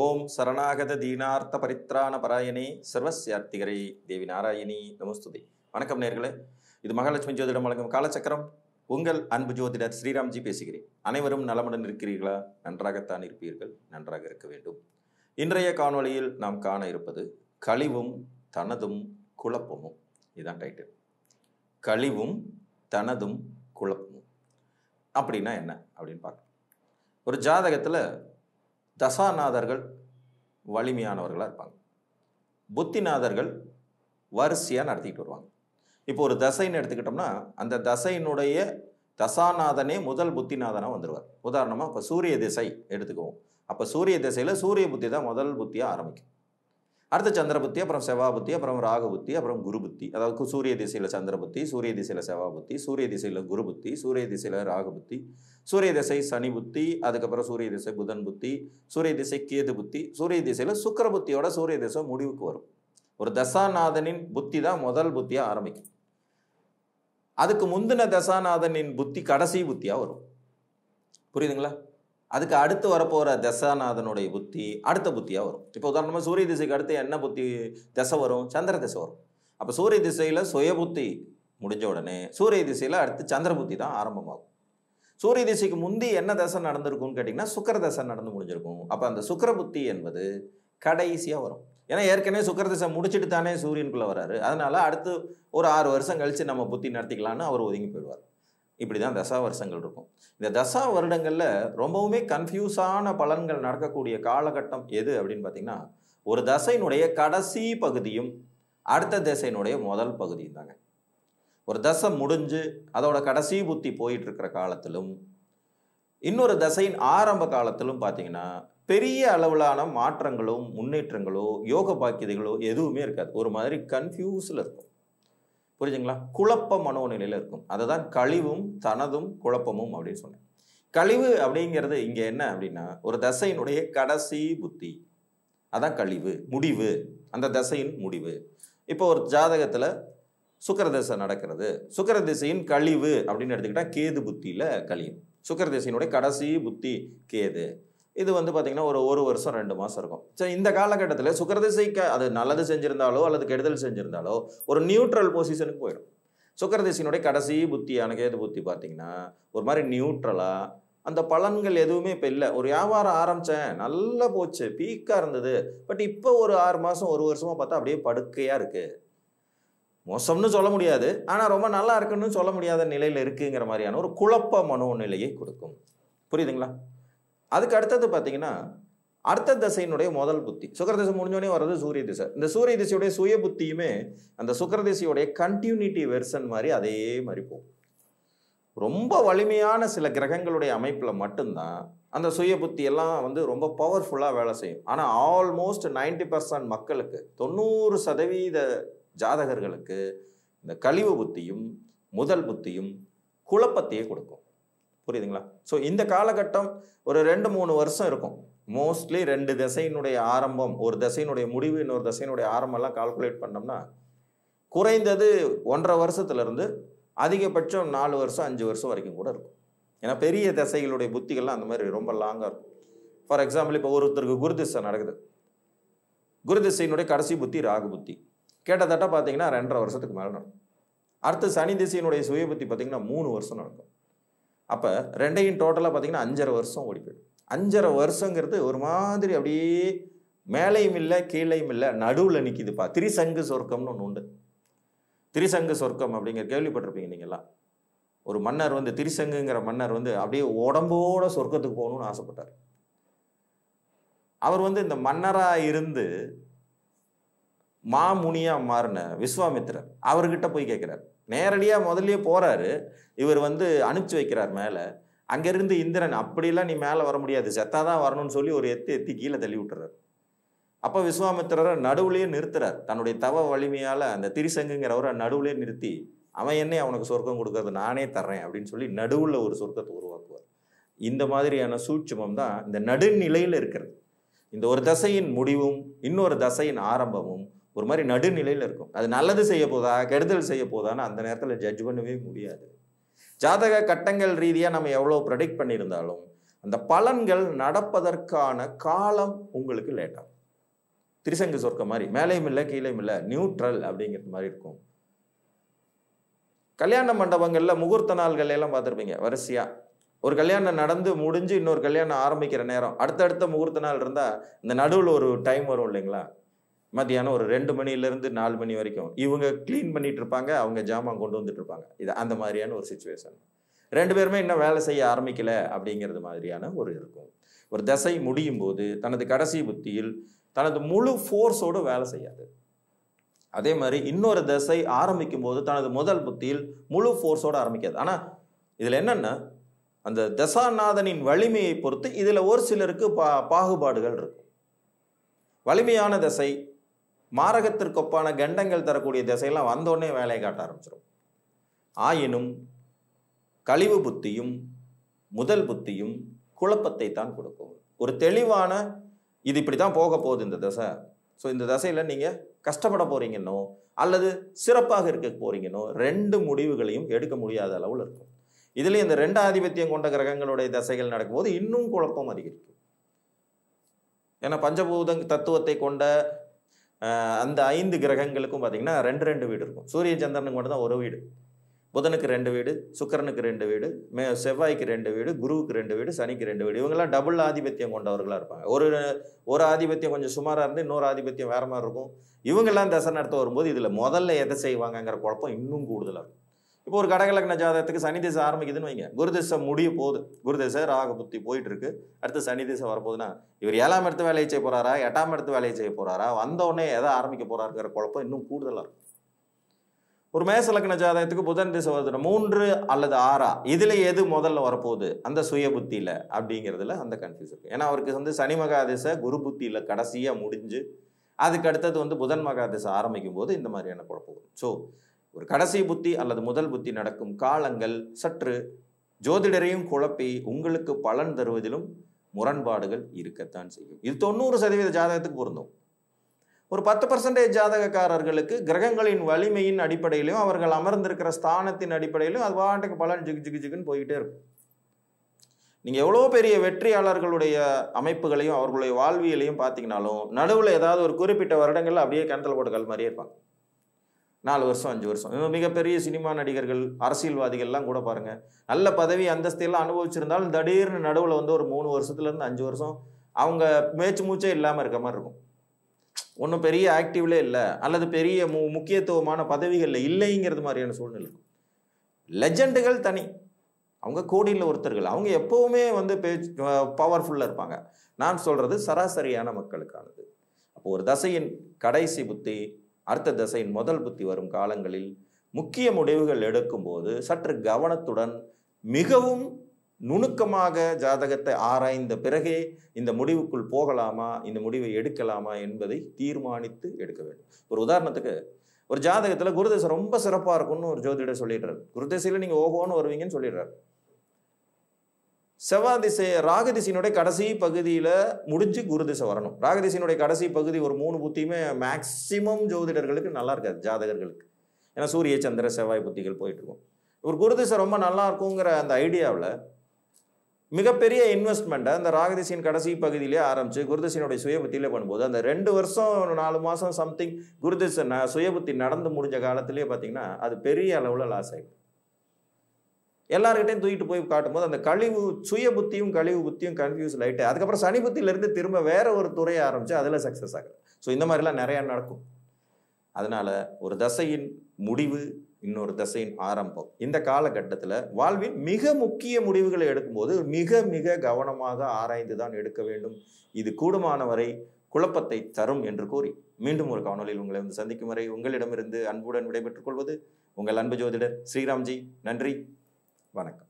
ஓம் சரணாகத தீனார்த்த பரித்ராண பராயணி சர்வசியார்த்திகரை தேவி நாராயணி நமஸ்துதி வணக்கம் நேர்களே இது மகாலட்சுமி ஜோதிடம் வழங்கும் காலச்சக்கரம் உங்கள் அன்பு ஜோதிடர் ஸ்ரீராம்ஜி பேசுகிறேன் அனைவரும் நலமுடன் இருக்கிறீர்களா நன்றாகத்தான் இருப்பீர்கள் நன்றாக இருக்க வேண்டும் இன்றைய காணொளியில் நாம் காண இருப்பது கழிவும் தனதும் குழப்பமும் இதுதான் டைட்டில் கழிவும் தனதும் குழப்பமும் அப்படின்னா என்ன அப்படின்னு பார்க்கலாம் ஒரு ஜாதகத்தில் தசாநாதர்கள் வலிமையானவர்களாக இருப்பாங்க புத்திநாதர்கள் வரிசையாக நடத்திக்கிட்டு வருவாங்க இப்போ ஒரு தசைன்னு எடுத்துக்கிட்டோம்னா அந்த தசையினுடைய தசாநாதனே முதல் புத்திநாதனாக வந்துடுவார் உதாரணமாக இப்போ சூரிய திசை எடுத்துக்குவோம் அப்போ சூரிய திசையில் சூரிய புத்தி தான் முதல் புத்தியாக ஆரம்பிக்கும் அடுத்த சந்திர புத்தி அப்புறம் செவ்வா புத்தி அப்புறம் ராக புத்தி அப்புறம் குரு புத்தி அதாவது சூரிய திசையில் சந்திர புத்தி சூரிய திசையில் செவ்வா புத்தி சூரிய திசையில் குரு புத்தி சூரிய திசையில் ராகபுத்தி புத்தி சூரிய திசை சனி புத்தி அதுக்கப்புறம் சூரிய திசை புதன் புத்தி சூரிய திசை கேது புத்தி சூரிய திசையில் சுக்கர புத்தியோட சூரிய திசை முடிவுக்கு வரும் ஒரு தசாநாதனின் புத்தி தான் முதல் புத்தியாக ஆரம்பிக்கும் அதுக்கு முந்தின தசாநாதனின் புத்தி கடைசி புத்தியாக வரும் புரியுதுங்களா அதுக்கு அடுத்து வரப்போகிற தசாநாதனுடைய புத்தி அடுத்த புத்தியாக வரும் இப்போ உதாரணமாக சூரிய திசைக்கு அடுத்து என்ன புத்தி திசை வரும் சந்திர திசை வரும் அப்போ சூரிய திசையில் சுய புத்தி முடிஞ்ச உடனே சூரிய திசையில் அடுத்து சந்திர புத்தி தான் ஆரம்பமாகும் சூரிய திசைக்கு முந்தி என்ன தசை நடந்திருக்கும்னு கேட்டிங்கன்னா சுக்கர தசை நடந்து முடிஞ்சிருக்கும் அப்போ அந்த சுக்கர புத்தி என்பது கடைசியாக வரும் ஏன்னா ஏற்கனவே சுக்கர திசை முடிச்சுட்டு தானே சூரியனுக்குள்ளே வராரு அதனால் அடுத்து ஒரு ஆறு வருஷம் கழித்து நம்ம புத்தி நடத்திக்கலான்னு அவர் ஒதுங்கி போயிடுவார் இப்படி தான் தசா வருஷங்கள் இருக்கும் இந்த தசா வருடங்களில் ரொம்பவுமே கன்ஃபியூஸான பலன்கள் நடக்கக்கூடிய காலகட்டம் எது அப்படின்னு பார்த்திங்கன்னா ஒரு தசையினுடைய கடைசி பகுதியும் அடுத்த தசையினுடைய முதல் பகுதியும் தாங்க ஒரு தசை முடிஞ்சு அதோட கடைசி புத்தி போயிட்டுருக்கிற காலத்திலும் இன்னொரு தசையின் ஆரம்ப காலத்திலும் பார்த்தீங்கன்னா பெரிய அளவிலான மாற்றங்களோ முன்னேற்றங்களோ யோக பாக்கியதைகளோ எதுவுமே இருக்காது ஒரு மாதிரி கன்ஃபியூஸில் இருக்கும் புரிஞ்சுங்களா குழப்ப மனோநிலையில் இருக்கும் அதை தான் கழிவும் தனதும் குழப்பமும் அப்படின்னு சொன்னேன் கழிவு அப்படிங்கிறது இங்கே என்ன அப்படின்னா ஒரு தசையினுடைய கடைசி புத்தி அதான் கழிவு முடிவு அந்த தசையின் முடிவு இப்போ ஒரு ஜாதகத்தில் சுக்கரதசை நடக்கிறது சுக்கரதிசையின் கழிவு அப்படின்னு எடுத்துக்கிட்டால் கேது புத்தியில் கழியும் சுக்கரதிசையினுடைய கடைசி புத்தி கேது இது வந்து பார்த்திங்கன்னா ஒரு ஒரு வருஷம் ரெண்டு மாதம் இருக்கும் ஸோ இந்த காலகட்டத்தில் சுக்கரதிசைக்கு அது நல்லது செஞ்சுருந்தாலோ அல்லது கெடுதல் செஞ்சுருந்தாலோ ஒரு நியூட்ரல் பொசிஷனுக்கு போயிடும் சுக்கரதிசையினுடைய கடைசி புத்தியான கேது புத்தி பார்த்திங்கன்னா ஒரு மாதிரி நியூட்ரலாக அந்த பலன்கள் எதுவுமே இப்போ இல்லை ஒரு வியாபாரம் ஆரம்பித்தேன் நல்லா போச்சு பீக்காக இருந்தது பட் இப்போ ஒரு ஆறு மாதம் ஒரு வருஷமாக பார்த்தா அப்படியே படுக்கையாக இருக்குது மோசம்னு சொல்ல முடியாது ஆனால் ரொம்ப நல்லா இருக்குன்னு சொல்ல முடியாத நிலையில் இருக்குங்கிற மாதிரியான ஒரு குழப்ப மனோநிலையை கொடுக்கும் புரியுதுங்களா அதுக்கு அடுத்தது பார்த்தீங்கன்னா அடுத்த திசையினுடைய முதல் புத்தி சுக்கரதிசை திசை முடிஞ்சோடனே வர்றது சூரிய திசை இந்த சூரிய திசையுடைய சுய புத்தியுமே அந்த சுக்கரதிசையுடைய திசையுடைய கண்டியூனிட்டி வெர்சன் மாதிரி அதே மாதிரி போகும் ரொம்ப வலிமையான சில கிரகங்களுடைய அமைப்பில் மட்டும்தான் அந்த சுய புத்தி எல்லாம் வந்து ரொம்ப பவர்ஃபுல்லாக வேலை செய்யும் ஆனால் ஆல்மோஸ்ட் நைன்டி பர்சன்ட் மக்களுக்கு தொண்ணூறு சதவீத ஜாதகர்களுக்கு இந்த கழிவு புத்தியும் முதல் புத்தியும் குழப்பத்தையே கொடுக்கும் புரியுதுங்களா ஸோ இந்த காலகட்டம் ஒரு ரெண்டு மூணு வருஷம் இருக்கும் மோஸ்ட்லி ரெண்டு திசையினுடைய ஆரம்பம் ஒரு திசையினுடைய முடிவு இன்னொரு திசையினுடைய ஆரம்பம்லாம் கால்குலேட் பண்ணோம்னா குறைந்தது ஒன்றரை வருஷத்துலேருந்து அதிகபட்சம் நாலு வருஷம் அஞ்சு வருஷம் வரைக்கும் கூட இருக்கும் ஏன்னா பெரிய திசைகளுடைய புத்திகள்லாம் அந்த மாதிரி ரொம்ப லாங்காக இருக்கும் ஃபார் எக்ஸாம்பிள் இப்போ ஒருத்தருக்கு குருதிசை நடக்குது குருதிசையினுடைய கடைசி புத்தி ராகு புத்தி கிட்டத்தட்ட பார்த்தீங்கன்னா ரெண்டரை வருஷத்துக்கு மேலே நடக்கும் அடுத்து சனி திசையினுடைய சுய புத்தி பார்த்தீங்கன்னா மூணு வருஷம் நடக்கும் அப்போ ரெண்டையும் டோட்டலாக பார்த்தீங்கன்னா அஞ்சரை வருஷம் ஓடி போயிடும் அஞ்சரை வருஷங்கிறது ஒரு மாதிரி அப்படியே மேலையும் இல்லை கீழையும் இல்லை நடுவில் நிற்கிதுப்பா திரிசங்கு சொர்க்கம்னு ஒன்று உண்டு திரிசங்கு சொர்க்கம் அப்படிங்கிற கேள்விப்பட்டிருப்பீங்க நீங்களா ஒரு மன்னர் வந்து திரிசங்குங்கிற மன்னர் வந்து அப்படியே உடம்போட சொர்க்கத்துக்கு போகணும்னு ஆசைப்பட்டார் அவர் வந்து இந்த மன்னராக இருந்து மாமுனியாக மாறின விஸ்வாமித்திரர் அவர்கிட்ட போய் கேட்குறாரு நேரடியாக முதல்லயே போகிறாரு இவர் வந்து அனுப்பிச்சு வைக்கிறார் மேலே அங்கேருந்து இந்திரன் அப்படிலாம் நீ மேலே வர முடியாது செத்தாதான் வரணும்னு சொல்லி ஒரு எத்தி எத்தி கீழே தள்ளி விட்டுறாரு அப்போ விஸ்வாமித்திரரை நடுவுலேயே நிறுத்துறார் தன்னுடைய தவ வலிமையால் அந்த திரிசங்குங்கிறவரை நடுவுலே நிறுத்தி அவன் என்னை அவனுக்கு சொர்க்கம் கொடுக்கறது நானே தர்றேன் அப்படின்னு சொல்லி நடுவில் ஒரு சொர்க்கத்தை உருவாக்குவார் இந்த மாதிரியான சூட்சமம் தான் இந்த நடுநிலையில் இருக்கிறது இந்த ஒரு தசையின் முடிவும் இன்னொரு தசையின் ஆரம்பமும் ஒரு மாதிரி நடுநிலையில் இருக்கும் அது நல்லது செய்ய போதா கெடுதல் செய்ய போதான்னு அந்த நேரத்தில் ஜட்ஜ் பண்ணவே முடியாது ஜாதக கட்டங்கள் ரீதியாக நம்ம எவ்வளோ ப்ரெடிக்ட் பண்ணியிருந்தாலும் அந்த பலன்கள் நடப்பதற்கான காலம் உங்களுக்கு லேட்டாகும் திருசங்கு சொர்க்க மாதிரி மேலேயும் இல்லை கீழேயும் இல்லை நியூட்ரல் அப்படிங்கிறது மாதிரி இருக்கும் கல்யாண மண்டபங்களில் முகூர்த்த நாள்கள் எல்லாம் பார்த்துருப்பீங்க வரிசையாக ஒரு கல்யாணம் நடந்து முடிஞ்சு இன்னொரு கல்யாணம் ஆரம்பிக்கிற நேரம் அடுத்தடுத்த முகூர்த்த நாள் இருந்தால் இந்த நடுவில் ஒரு டைம் வரும் இல்லைங்களா மத்தியானம் ஒரு ரெண்டு மணிலேருந்து நாலு மணி வரைக்கும் இவங்க க்ளீன் பண்ணிட்டு இருப்பாங்க அவங்க ஜாமான் கொண்டு வந்துட்டு இருப்பாங்க இது அந்த மாதிரியான ஒரு சுச்சுவேஷன் ரெண்டு பேருமே இன்னும் வேலை செய்ய ஆரம்பிக்கல அப்படிங்கிறது மாதிரியான ஒரு இருக்கும் ஒரு தசை முடியும் போது தனது கடைசி புத்தியில் தனது முழு ஃபோர்ஸோடு வேலை செய்யாது அதே மாதிரி இன்னொரு தசை ஆரம்பிக்கும் போது தனது முதல் புத்தியில் முழு ஃபோர்ஸோடு ஆரம்பிக்காது ஆனால் இதில் என்னென்னா அந்த தசாநாதனின் வலிமையை பொறுத்து இதில் ஒரு சிலருக்கு பா பாகுபாடுகள் இருக்கும் வலிமையான தசை மாரகத்திற்கொப்பான கண்டங்கள் தரக்கூடிய திசையெல்லாம் வந்தோடனே வேலையை காட்ட ஆரம்பிச்சிடும் ஆயினும் கழிவு புத்தியும் முதல் புத்தியும் குழப்பத்தை தான் கொடுக்கும் ஒரு தெளிவான இது இப்படி தான் போக போகுது இந்த தசை ஸோ இந்த தசையில் நீங்கள் கஷ்டப்பட போகிறீங்கன்னோ அல்லது சிறப்பாக இருக்க போகிறீங்கன்னோ ரெண்டு முடிவுகளையும் எடுக்க முடியாத அளவில் இருக்கும் இதிலே இந்த ரெண்டு ஆதிபத்தியம் கொண்ட கிரகங்களுடைய தசைகள் நடக்கும்போது இன்னும் குழப்பம் அதிகரிக்கும் ஏன்னா பஞ்சபூத தத்துவத்தை கொண்ட அந்த ஐந்து கிரகங்களுக்கும் பார்த்திங்கன்னா ரெண்டு ரெண்டு வீடு இருக்கும் சூரிய சந்திரனுக்கு மட்டும் தான் ஒரு வீடு புதனுக்கு ரெண்டு வீடு சுக்கரனுக்கு ரெண்டு வீடு மே செவ்வாய்க்கு ரெண்டு வீடு குருவுக்கு ரெண்டு வீடு சனிக்கு ரெண்டு வீடு இவங்கெல்லாம் டபுள் ஆதிபத்தியம் கொண்டவர்களாக இருப்பாங்க ஒரு ஒரு ஆதிபத்தியம் கொஞ்சம் சுமாராக இருந்து இன்னொரு ஆதிபத்தியம் வேறு மாதிரி இருக்கும் இவங்கெல்லாம் தசை நடத்த வரும்போது இதில் முதல்ல எதை செய்வாங்கங்கிற குழப்பம் இன்னும் கூடுதலாக இருக்கும் இப்போ ஒரு கடகலக்ன ஜாதகத்துக்கு சனி திசை ஆரம்பிக்குதுன்னு வைங்க குரு திசை முடிய போகுது குரு திசை ராக புத்தி போயிட்டு இருக்கு அடுத்து சனி திசை வரப்போகுதுன்னா இவர் ஏழாம் இடத்து வேலையை செய்ய போறாரா எட்டாம் இடத்து வேலையை செய்ய போறாரா வந்தோடனே எதை ஆரம்பிக்க போறாருங்கிற குழப்பம் இன்னும் கூடுதலாக இருக்கும் ஒரு மேச லக்ன ஜாதகத்துக்கு புதன் திசை வருது மூன்று அல்லது ஆறா இதில் எது முதல்ல வரப்போகுது அந்த சுய புத்தியில் அப்படிங்கிறதுல அந்த கன்ஃபியூஸ் இருக்குது ஏன்னா அவருக்கு வந்து சனி மகா திசை குரு புத்தியில் கடைசியாக முடிஞ்சு அதுக்கு அடுத்தது வந்து புதன் மகா திசை ஆரம்பிக்கும் போது இந்த மாதிரியான குழப்பம் ஸோ ஒரு கடைசி புத்தி அல்லது முதல் புத்தி நடக்கும் காலங்கள் சற்று ஜோதிடரையும் குழப்பி உங்களுக்கு பலன் தருவதிலும் முரண்பாடுகள் இருக்கத்தான் செய்யும் இது தொண்ணூறு சதவீத ஜாதகத்துக்கு பொருந்தும் ஒரு பத்து பர்சன்டேஜ் ஜாதகக்காரர்களுக்கு கிரகங்களின் வலிமையின் அடிப்படையிலையும் அவர்கள் அமர்ந்திருக்கிற ஸ்தானத்தின் அடிப்படையிலும் அது வாண்டுக்கு பலன் ஜிகு ஜிகு ஜிகுன்னு போய்கிட்டே இருக்கும் நீங்கள் எவ்வளோ பெரிய வெற்றியாளர்களுடைய அமைப்புகளையும் அவர்களுடைய வாழ்வியலையும் பார்த்தீங்கனாலும் நடுவில் ஏதாவது ஒரு குறிப்பிட்ட வருடங்களில் அப்படியே கிணத்துல போட்டு கல் மாதிரியே இருப்பாங்க நாலு வருஷம் அஞ்சு வருஷம் மிகப்பெரிய சினிமா நடிகர்கள் அரசியல்வாதிகள்லாம் கூட பாருங்கள் நல்ல பதவி அந்தஸ்தையெல்லாம் அனுபவிச்சிருந்தாலும் திடீர்னு நடுவில் வந்து ஒரு மூணு வருஷத்துலேருந்து அஞ்சு வருஷம் அவங்க மேய்ச்சு மூச்சே இல்லாமல் இருக்க மாதிரி இருக்கும் ஒன்றும் பெரிய ஆக்டிவ்லே இல்லை அல்லது பெரிய மு முக்கியத்துவமான பதவிகளில் இல்லைங்கிறது மாதிரியான சூழ்நிலை இருக்கும் லெஜண்டுகள் தனி அவங்க கோடியில் ஒருத்தர்கள் அவங்க எப்போவுமே வந்து பேச்சு பவர்ஃபுல்லாக இருப்பாங்க நான் சொல்கிறது சராசரியான மக்களுக்கானது அப்போ ஒரு தசையின் கடைசி புத்தி அடுத்த திசையின் முதல் புத்தி வரும் காலங்களில் முக்கிய முடிவுகள் எடுக்கும்போது சற்று கவனத்துடன் மிகவும் நுணுக்கமாக ஜாதகத்தை ஆராய்ந்த பிறகே இந்த முடிவுக்குள் போகலாமா இந்த முடிவை எடுக்கலாமா என்பதை தீர்மானித்து எடுக்க வேண்டும் ஒரு உதாரணத்துக்கு ஒரு ஜாதகத்தில் குருதசை ரொம்ப சிறப்பாக இருக்கும்னு ஒரு ஜோதிடர் சொல்லிடுறாரு குருதசையில் நீங்கள் ஓகோன்னு வருவீங்கன்னு சொல்லிடுறாரு செவ்வாய் திசை ராகதிசையினுடைய கடைசி பகுதியில் முடிஞ்சு குரு திசை வரணும் ராகதிசையினுடைய கடைசி பகுதி ஒரு மூணு புத்தியுமே மேக்சிமம் ஜோதிடர்களுக்கு நல்லா இருக்காது ஜாதகர்களுக்கு ஏன்னா சூரிய சந்திர செவ்வாய் புத்திகள் இருக்கும் ஒரு குரு திசை ரொம்ப நல்லா இருக்குங்கிற அந்த ஐடியாவில் மிகப்பெரிய இன்வெஸ்ட்மெண்ட்டை அந்த ராகதிசையின் கடைசி பகுதியிலே ஆரம்பித்து குருதிசையினுடைய சுயபுத்தியிலே பண்ணும்போது அந்த ரெண்டு வருஷம் நாலு மாதம் சம்திங் குருதிசை ந சுயபுத்தி நடந்து முடிஞ்ச காலத்திலே பார்த்தீங்கன்னா அது பெரிய அளவில் லாஸ் ஆகிடும் எல்லாருக்கிட்டையும் தூக்கிட்டு போய் காட்டும்போது அந்த கழிவு சுய புத்தியும் கழிவு புத்தியும் கன்ஃபியூஸ் ஆகிட்டு அதுக்கப்புறம் சனி புத்தியிலேருந்து திரும்ப வேற ஒரு துறையை ஆரம்பிச்சு அதில் சக்ஸஸ் ஆகுது ஸோ இந்த மாதிரிலாம் நிறையா நடக்கும் அதனால் ஒரு தசையின் முடிவு இன்னொரு தசையின் ஆரம்பம் இந்த காலகட்டத்தில் வாழ்வின் மிக முக்கிய முடிவுகளை எடுக்கும்போது மிக மிக கவனமாக ஆராய்ந்து தான் எடுக்க வேண்டும் இது கூடுமானவரை குழப்பத்தை தரும் என்று கூறி மீண்டும் ஒரு காணொலியில் உங்களை வந்து சந்திக்கும் வரை உங்களிடமிருந்து அன்புடன் விடைபெற்றுக் கொள்வது உங்கள் அன்பு ஜோதிடர் ஸ்ரீராம்ஜி நன்றி வணக்கம்